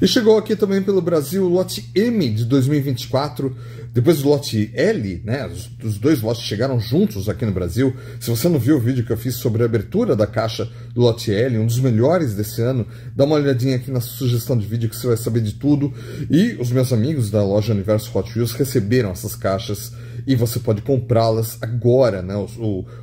E chegou aqui também pelo Brasil o lote M de 2024, depois do lote L, né? Os, dois lotes chegaram juntos aqui no Brasil. Se você não viu o vídeo que eu fiz sobre a abertura da caixa do lote L, um dos melhores desse ano, dá uma olhadinha aqui na sugestão de vídeo que você vai saber de tudo. E os meus amigos da loja Universo Hot Wheels receberam essas caixas e você pode comprá-las agora, né? Os,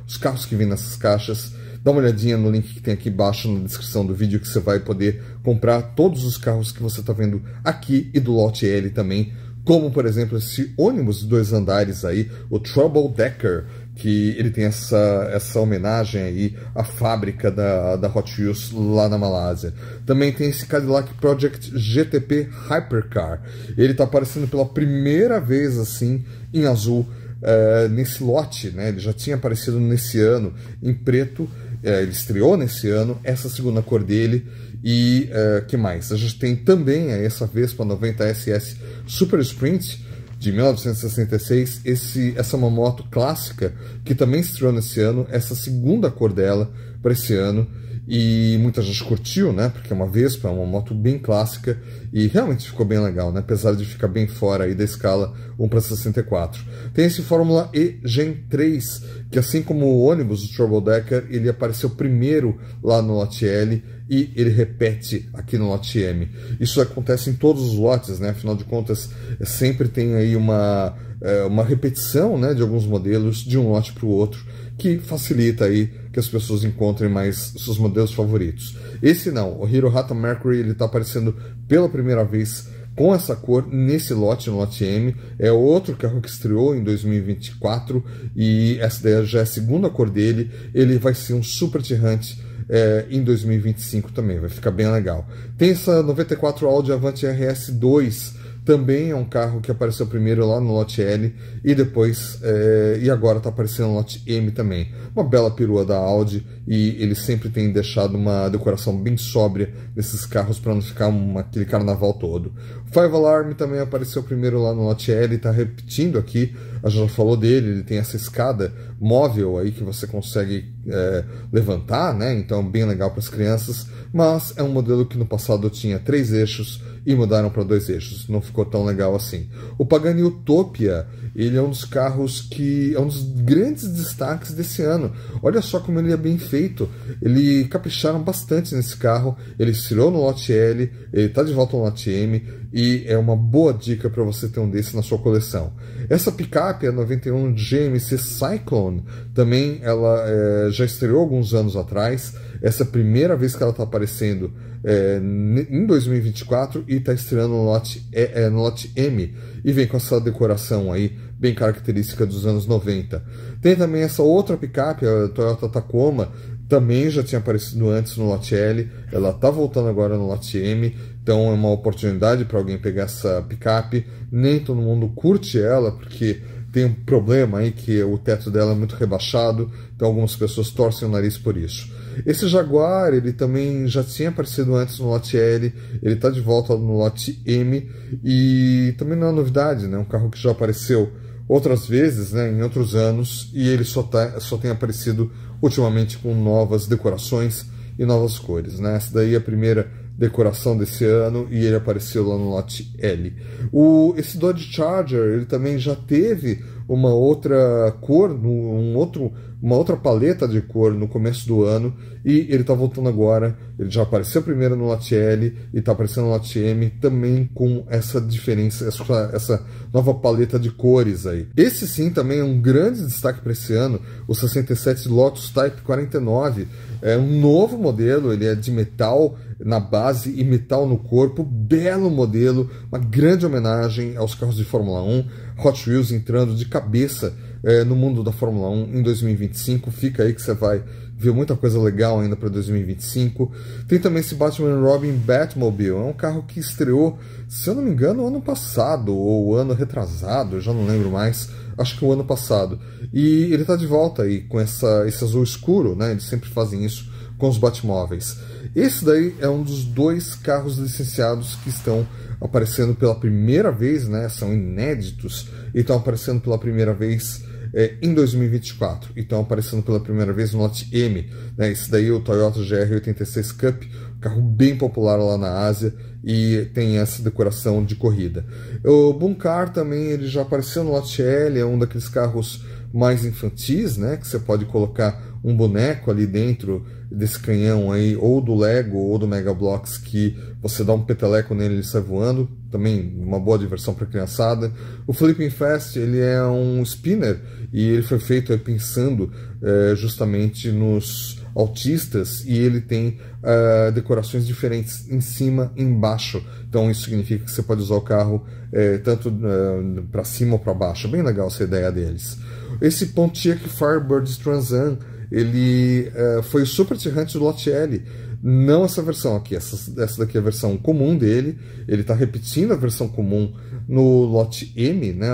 os carros que vêm nessas caixas Dá uma olhadinha no link que tem aqui embaixo na descrição do vídeo que você vai poder comprar todos os carros que você está vendo aqui e do lote L também, como por exemplo esse ônibus de dois andares aí, o Trouble Decker, que ele tem essa, essa homenagem aí à fábrica da, da Hot Wheels lá na Malásia. Também tem esse Cadillac Project GTP Hypercar. Ele está aparecendo pela primeira vez assim em azul eh, nesse lote, né? Ele já tinha aparecido nesse ano em preto, é, ele estreou nesse ano, essa segunda cor dele e é, que mais? A gente tem também essa Vespa 90 SS Super Sprint de 1966, esse, essa é uma moto clássica que também estreou nesse ano, essa segunda cor dela para esse ano e muita gente curtiu, né? Porque é uma Vespa, é uma moto bem clássica e realmente ficou bem legal, né? Apesar de ficar bem fora aí da escala 1 para 64. Tem esse Fórmula E Gen 3, que assim como o ônibus do Trouble Decker, ele apareceu primeiro lá no Lot L e ele repete aqui no lote M. Isso acontece em todos os lotes, né? afinal de contas, é, sempre tem aí uma, é, uma repetição né, de alguns modelos de um lote para o outro, que facilita aí que as pessoas encontrem mais seus modelos favoritos. Esse não, o Hirohata Mercury ele está aparecendo pela primeira vez com essa cor nesse lote, no lote M. É outro carro que estreou em 2024 e essa já é a segunda cor dele. Ele vai ser um super tirante é, em 2025 também, vai ficar bem legal. Tem essa 94 Audi Avant RS2 também é um carro que apareceu primeiro lá no lote L e depois é, e agora está aparecendo no lote M também. Uma bela perua da Audi e ele sempre tem deixado uma decoração bem sóbria nesses carros para não ficar uma, aquele carnaval todo. O Five Alarm também apareceu primeiro lá no lote L, está repetindo aqui, a gente já falou dele, ele tem essa escada móvel aí que você consegue é, levantar, né? Então bem legal para as crianças, mas é um modelo que no passado tinha três eixos e mudaram para dois eixos. Não ficou tão legal assim. O Pagani Utopia, ele é um dos carros que é um dos grandes destaques desse ano. Olha só como ele é bem feito. Ele capricharam bastante nesse carro. Ele estreou no lote L, ele está de volta no lote M e é uma boa dica para você ter um desse na sua coleção. Essa picape, a 91 GMC Cyclone, também ela é, já estreou alguns anos atrás essa primeira vez que ela está aparecendo é, em 2024 e está estreando no lote, é, no lote M e vem com essa decoração aí bem característica dos anos 90. Tem também essa outra picape, a Toyota Tacoma, também já tinha aparecido antes no lote L, ela está voltando agora no lote M, então é uma oportunidade para alguém pegar essa picape. Nem todo mundo curte ela porque tem um problema aí que o teto dela é muito rebaixado, então algumas pessoas torcem o nariz por isso. Esse Jaguar, ele também já tinha aparecido antes no lote L, ele está de volta no lote M e também não é novidade, né? Um carro que já apareceu outras vezes, né, em outros anos, e ele só, tá, só tem aparecido ultimamente com novas decorações e novas cores, né? Essa daí é a primeira decoração desse ano e ele apareceu lá no lote L. O, esse Dodge Charger, ele também já teve uma outra cor, um outro, uma outra paleta de cor no começo do ano e ele está voltando agora. Ele já apareceu primeiro no Latte L e está aparecendo no Latte M também com essa diferença, essa, essa nova paleta de cores aí. Esse sim também é um grande destaque para esse ano, o 67 Lotus Type 49 é um novo modelo, ele é de metal na base e metal no corpo, belo modelo, uma grande homenagem aos carros de Fórmula 1. Hot Wheels entrando de cabeça é, no mundo da Fórmula 1 em 2025. Fica aí que você vai viu muita coisa legal ainda para 2025. Tem também esse Batman Robin Batmobile, é um carro que estreou, se eu não me engano, ano passado ou ano retrasado, eu já não lembro mais, acho que o ano passado. E ele está de volta aí com essa, esse azul escuro, né? Eles sempre fazem isso com os Batmóveis. Esse daí é um dos dois carros licenciados que estão aparecendo pela primeira vez, né? São inéditos e estão aparecendo pela primeira vez é, em 2024 então aparecendo pela primeira vez no Note M. Né? Esse daí é o Toyota GR86 Cup, carro bem popular lá na Ásia e tem essa decoração de corrida. O Buncar também ele já apareceu no Note L, é um daqueles carros mais infantis, né? que você pode colocar um boneco ali dentro desse canhão aí, ou do Lego ou do Mega Bloks, que você dá um peteleco nele e ele sai voando. Também uma boa diversão para criançada. O Flipping Fast ele é um spinner e ele foi feito é, pensando é, justamente nos autistas e ele tem uh, decorações diferentes em cima e embaixo. Então isso significa que você pode usar o carro eh, tanto uh, para cima ou para baixo. Bem legal essa ideia deles. Esse Pontiac Firebird Trans Am ele uh, foi o Super T-Hunt do lote L. Não essa versão aqui, essa, essa daqui é a versão comum dele. Ele está repetindo a versão comum no lote M, né?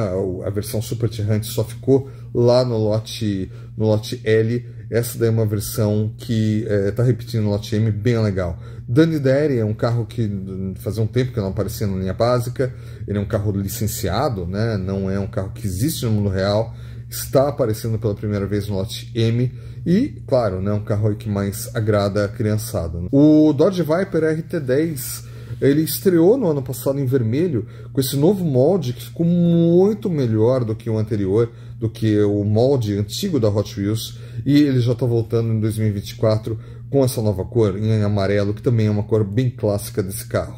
A, versão Super T-Hunt só ficou lá no lote, no lote L. Essa daí é uma versão que está eh, é, repetindo no lote M, bem legal. dani Derry é um carro que fazia um tempo que não aparecia na linha básica. Ele é um carro licenciado, né? Não é um carro que existe no mundo real está aparecendo pela primeira vez no lote M e, claro, né, um carro que mais agrada a criançada. Né? O Dodge Viper RT10 ele estreou no ano passado em vermelho com esse novo molde que ficou muito melhor do que o anterior, do que o molde antigo da Hot Wheels, e ele já está voltando em 2024 com essa nova cor em amarelo, que também é uma cor bem clássica desse carro.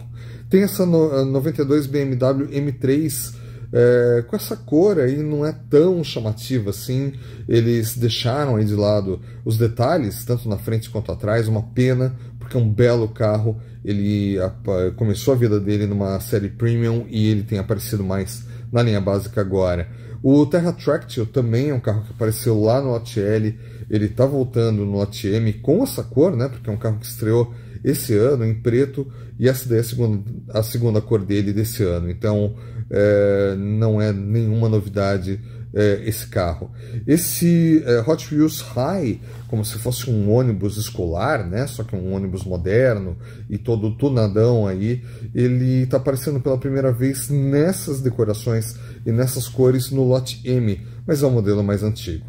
Tem essa 92 BMW M3 é, com essa cor aí não é tão chamativa assim. Eles deixaram aí de lado os detalhes, tanto na frente quanto atrás, uma pena, porque é um belo carro. Ele a, começou a vida dele numa série premium e ele tem aparecido mais na linha básica agora. O Terra Tractil também é um carro que apareceu lá no ATL, ele está voltando no ATM com essa cor, né? Porque é um carro que estreou esse ano em preto e essa daí é a segunda, a segunda cor dele desse ano. Então é, não é nenhuma novidade é, esse carro. Esse é, Hot Wheels High, como se fosse um ônibus escolar, né? Só que um ônibus moderno e todo tunadão aí, ele está aparecendo pela primeira vez nessas decorações e nessas cores no lote M, mas é um modelo mais antigo.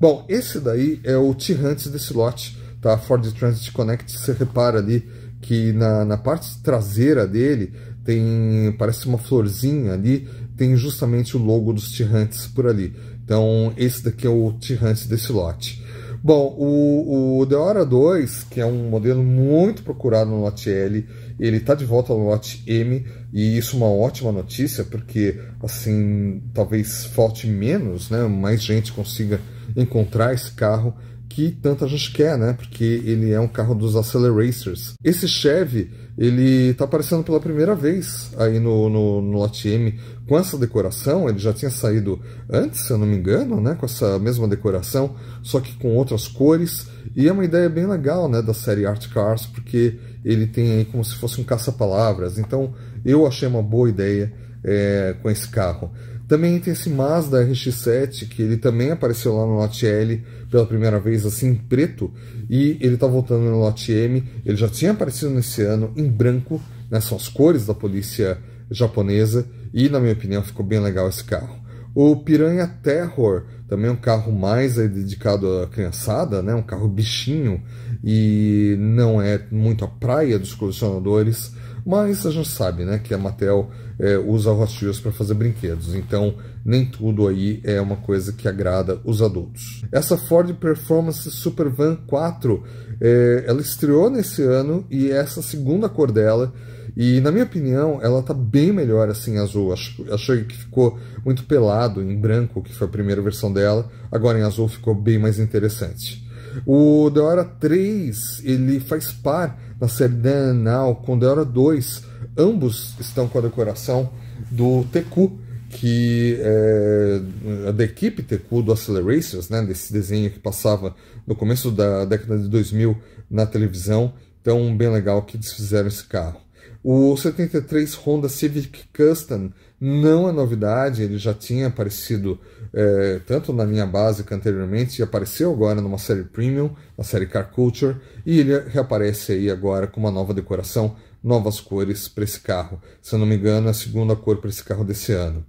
Bom, esse daí é o T-Hunt desse lote, tá? Ford Transit Connect, você repara ali que na, na parte traseira dele tem parece uma florzinha ali, tem justamente o logo dos Tirantes por ali. Então, esse daqui é o Tirante desse lote. Bom, o, o The 2, que é um modelo muito procurado no lote L, ele está de volta ao lote M, e isso é uma ótima notícia, porque assim talvez falte menos, né? mais gente consiga encontrar esse carro que tanta gente quer, né? Porque ele é um carro dos Acceleracers. Esse Chevy, ele tá aparecendo pela primeira vez aí no, no, no ATM com essa decoração. Ele já tinha saído antes, se eu não me engano, né? Com essa mesma decoração, só que com outras cores. E é uma ideia bem legal, né? Da série Art Cars, porque ele tem aí como se fosse um caça-palavras. Então, eu achei uma boa ideia é, com esse carro. Também tem esse Mazda RX-7, que ele também apareceu lá no lote L pela primeira vez, assim, em preto, e ele está voltando no lote M, ele já tinha aparecido nesse ano em branco, né, são as cores da polícia japonesa, e na minha opinião ficou bem legal esse carro. O Piranha Terror, também um carro mais aí, dedicado à criançada, né, um carro bichinho, e não é muito a praia dos colecionadores, mas a gente sabe né, que a Mattel é, usa rostios para fazer brinquedos. Então, nem tudo aí é uma coisa que agrada os adultos. Essa Ford Performance Supervan 4, é, ela estreou nesse ano e é essa segunda cor dela e na minha opinião, ela tá bem melhor assim azul. Acho, achei que ficou muito pelado em branco, que foi a primeira versão dela. Agora em azul ficou bem mais interessante. O The 3, ele faz par na série Dan Now com o Hora 2, Ambos estão com a decoração do TQ, que é da equipe TQ do Acceleracers, né, desse desenho que passava no começo da década de 2000 na televisão. Então, bem legal que eles fizeram esse carro. O 73 Honda Civic Custom não é novidade, ele já tinha aparecido é, tanto na linha básica anteriormente, e apareceu agora numa série premium, na série Car Culture, e ele reaparece aí agora com uma nova decoração novas cores para esse carro. Se eu não me engano, é a segunda cor para esse carro desse ano.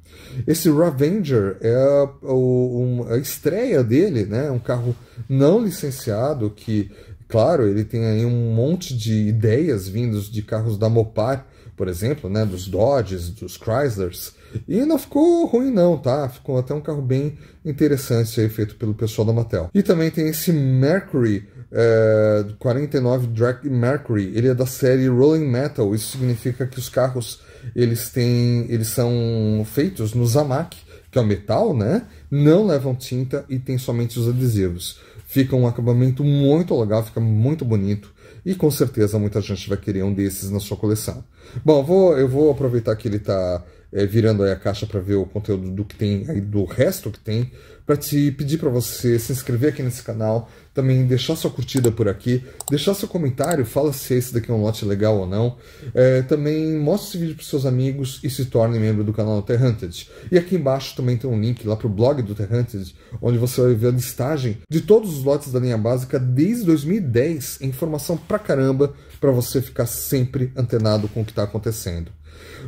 Esse Ravenger é a, a, a estreia dele, né? É um carro não licenciado que, claro, ele tem aí um monte de ideias vindos de carros da Mopar, por exemplo, né? Dos Dodges, dos Chryslers. E não ficou ruim não, tá? Ficou até um carro bem interessante aí, feito pelo pessoal da Mattel. E também tem esse Mercury é, 49 Drag Mercury, ele é da série Rolling Metal. Isso significa que os carros eles têm, eles são feitos no Zamak, que é o metal, né? Não levam tinta e tem somente os adesivos. Fica um acabamento muito legal, fica muito bonito e com certeza muita gente vai querer um desses na sua coleção. Bom, vou, eu vou aproveitar que ele está é, virando aí a caixa para ver o conteúdo do que tem aí, do resto que tem, para te pedir para você se inscrever aqui nesse canal, também deixar sua curtida por aqui, deixar seu comentário, fala se esse daqui é um lote legal ou não, é, também mostra esse vídeo para seus amigos e se torne membro do canal The Hunted. E aqui embaixo também tem um link lá para o blog do The Hunted, onde você vai ver a listagem de todos os lotes da linha básica desde 2010, em formação pra caramba para você ficar sempre antenado com o que está acontecendo.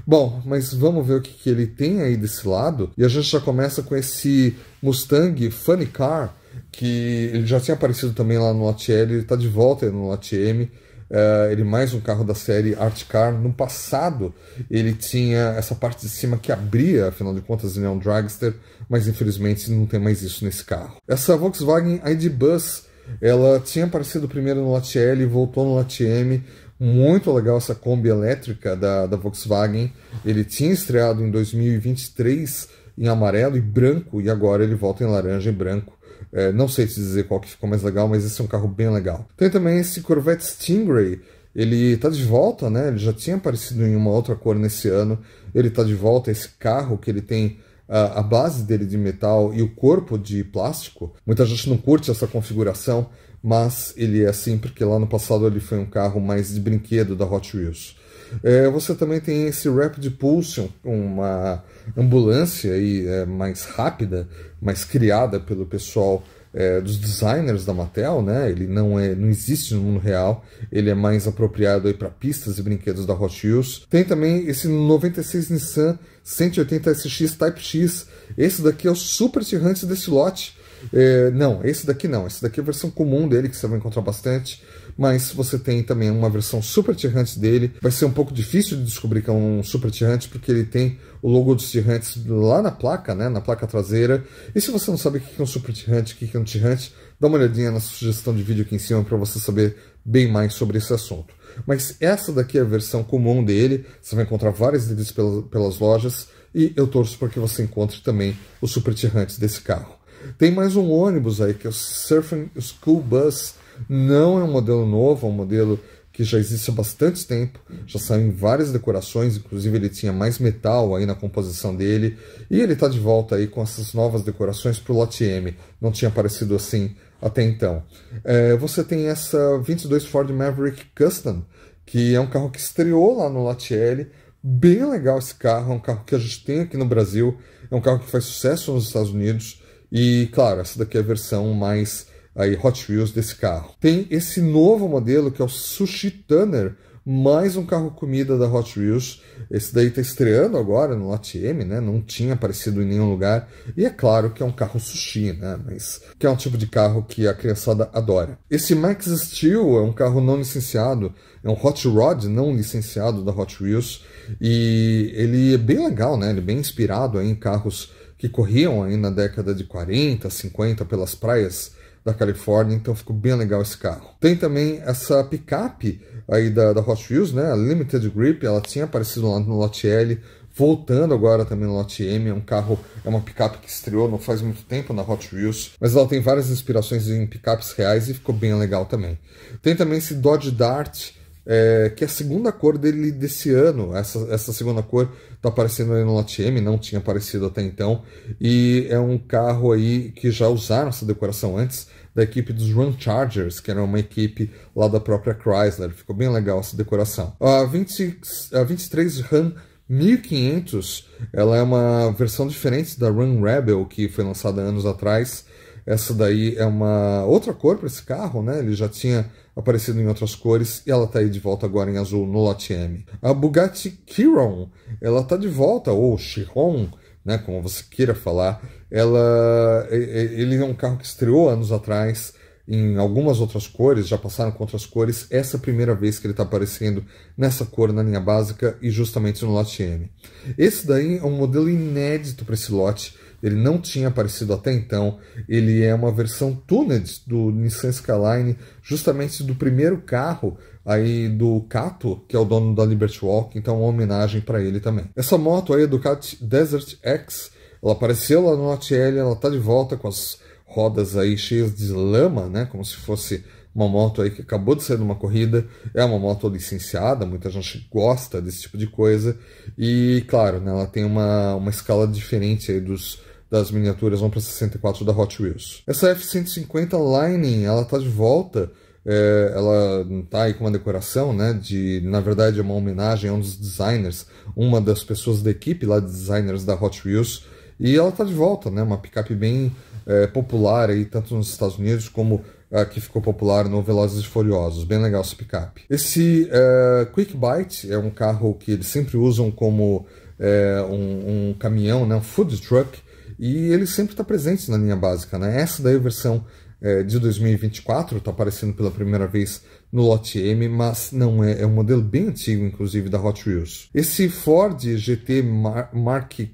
Bom, mas vamos ver o que, que ele tem aí desse lado. E a gente já começa com esse Mustang Funny Car, que ele já tinha aparecido também lá no ATL, ele está de volta no ATM. Uh, eh, ele mais um carro da série Art Car. No passado, ele tinha essa parte de cima que abria, afinal de contas, ele é um dragster, mas infelizmente não tem mais isso nesse carro. Essa Volkswagen ID Buzz ela tinha aparecido primeiro no Latte L, voltou no Latte M. Muito legal essa Kombi elétrica da, da Volkswagen. Ele tinha estreado em 2023 em amarelo e branco, e agora ele volta em laranja e branco. É, não sei te dizer qual que ficou mais legal, mas esse é um carro bem legal. Tem também esse Corvette Stingray. Ele está de volta, né? Ele já tinha aparecido em uma outra cor nesse ano. Ele está de volta, esse carro que ele tem a, a base dele de metal e o corpo de plástico. Muita gente não curte essa configuração, mas ele é assim porque lá no passado ele foi um carro mais de brinquedo da Hot Wheels. É, você também tem esse Rapid Pulsion, uma ambulância aí, é, mais rápida, mais criada pelo pessoal é, dos designers da Mattel, né? Ele não é, não existe no mundo real. Ele é mais apropriado aí para pistas e brinquedos da Hot Wheels. Tem também esse 96 Nissan 180 SX Type-X. Esse daqui é o super tirante desse lote. É, não, esse daqui não. Esse daqui é a versão comum dele, que você vai encontrar bastante. Mas você tem também uma versão super tirante dele. Vai ser um pouco difícil de descobrir que é um super tirante, porque ele tem o logo dos tirantes lá na placa, né? Na placa traseira. E se você não sabe o que é um super tirante, o que é um tirante, Dá uma olhadinha na sugestão de vídeo aqui em cima para você saber bem mais sobre esse assunto. Mas essa daqui é a versão comum dele, você vai encontrar várias deles pelas lojas e eu torço para que você encontre também os supertirrantes desse carro. Tem mais um ônibus aí, que é o Surfing School Bus. Não é um modelo novo, é um modelo que já existe há bastante tempo, já saiu em várias decorações, inclusive ele tinha mais metal aí na composição dele, e ele está de volta aí com essas novas decorações para o lote M. Não tinha aparecido assim até então. É, você tem essa 22 Ford Maverick Custom, que é um carro que estreou lá no Latielli. Bem legal esse carro, é um carro que a gente tem aqui no Brasil, é um carro que faz sucesso nos Estados Unidos. E, claro, essa daqui é a versão mais aí, Hot Wheels desse carro. Tem esse novo modelo que é o Sushi Tanner, mais um carro comida da Hot Wheels. Esse daí está estreando agora no M, né? Não tinha aparecido em nenhum lugar. E é claro que é um carro sushi, né? Mas que é um tipo de carro que a criançada adora. Esse Max Steel é um carro não licenciado, é um Hot Rod não licenciado da Hot Wheels. E ele é bem legal, né? Ele é bem inspirado em carros que corriam aí na década de 40, 50 pelas praias da Califórnia, então ficou bem legal esse carro. Tem também essa picape aí da, da Hot Wheels, né, a Limited Grip, ela tinha aparecido lá no lote L, voltando agora também no lote M, é um carro, é uma picape que estreou não faz muito tempo na Hot Wheels, mas ela tem várias inspirações em picapes reais e ficou bem legal também. Tem também esse Dodge Dart, é, que é a segunda cor dele desse ano. Essa, essa segunda cor está aparecendo aí no Latte M, não tinha aparecido até então. E é um carro aí que já usaram essa decoração antes da equipe dos Run Chargers, que era uma equipe lá da própria Chrysler. Ficou bem legal essa decoração. A, 26, a 23 Ram 1500, ela é uma versão diferente da Ram Rebel, que foi lançada anos atrás. Essa daí é uma outra cor para esse carro, né? Ele já tinha aparecendo em outras cores, e ela está aí de volta agora em azul no lote M. A Bugatti Chiron, ela está de volta, ou Chiron, né, como você queira falar, ela, ele é um carro que estreou anos atrás, em algumas outras cores, já passaram com outras cores, essa é a primeira vez que ele está aparecendo nessa cor na linha básica e justamente no lote M. Esse daí é um modelo inédito para esse lote, ele não tinha aparecido até então. Ele é uma versão tuned do Nissan Skyline, justamente do primeiro carro aí do Cato que é o dono da Liberty Walk, então uma homenagem para ele também. Essa moto aí é do Cat Desert X, ela apareceu lá no ATL, ela tá de volta com as rodas aí cheias de lama, né, como se fosse uma moto aí que acabou de sair de uma corrida, é uma moto licenciada, muita gente gosta desse tipo de coisa, e claro, né, ela tem uma, uma escala diferente aí dos das miniaturas vão para 64 da Hot Wheels. Essa F-150 Lightning, ela tá de volta, é, ela tá aí com uma decoração, né, de, na verdade é uma homenagem a um dos designers, uma das pessoas da equipe lá de designers da Hot Wheels, e ela tá de volta, né, uma picape bem é, popular aí, tanto nos Estados Unidos como a que ficou popular no Velozes e Furiosos, bem legal esse picape. Esse é, Quick Bite é um carro que eles sempre usam como é, um, um caminhão, né, um food truck, e ele sempre está presente na linha básica. Né? Essa daí é a versão é, de 2024, está aparecendo pela primeira vez no lote M, mas não é, é um modelo bem antigo, inclusive, da Hot Wheels. Esse Ford GT Mar Mark IV,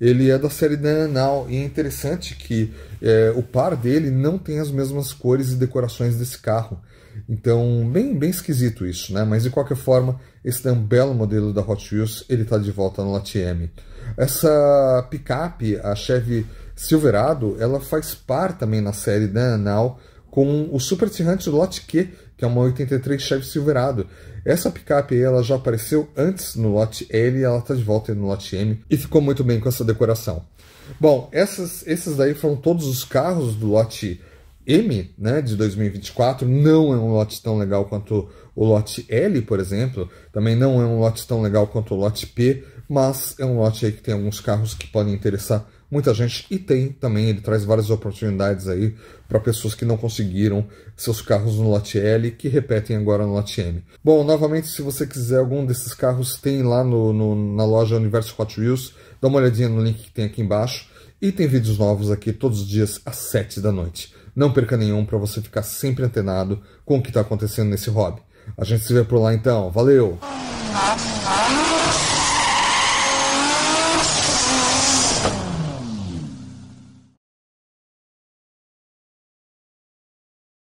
ele é da série Now, e é interessante que é, o par dele não tem as mesmas cores e decorações desse carro. Então, bem, bem esquisito isso, né? Mas de qualquer forma, esse é um belo modelo da Hot Wheels, ele está de volta no lote M. Essa picape, a Chevy Silverado, ela faz par também na série da Anal com o Super Tirante do Lote Q, que é uma 83 Chevy Silverado. Essa picape ela já apareceu antes no lote L, e ela está de volta no lote M e ficou muito bem com essa decoração. Bom, essas, esses daí foram todos os carros do lote M né, de 2024. Não é um lote tão legal quanto o lote L, por exemplo. Também não é um lote tão legal quanto o lote P mas é um lote aí que tem alguns carros que podem interessar muita gente e tem também, ele traz várias oportunidades aí para pessoas que não conseguiram seus carros no lote L que repetem agora no lote M. Bom, novamente, se você quiser algum desses carros, tem lá no, no na loja Universo Hot Wheels, dá uma olhadinha no link que tem aqui embaixo e tem vídeos novos aqui todos os dias às 7 da noite. Não perca nenhum para você ficar sempre antenado com o que está acontecendo nesse hobby. A gente se vê por lá então, valeu! Ah, ah, ah.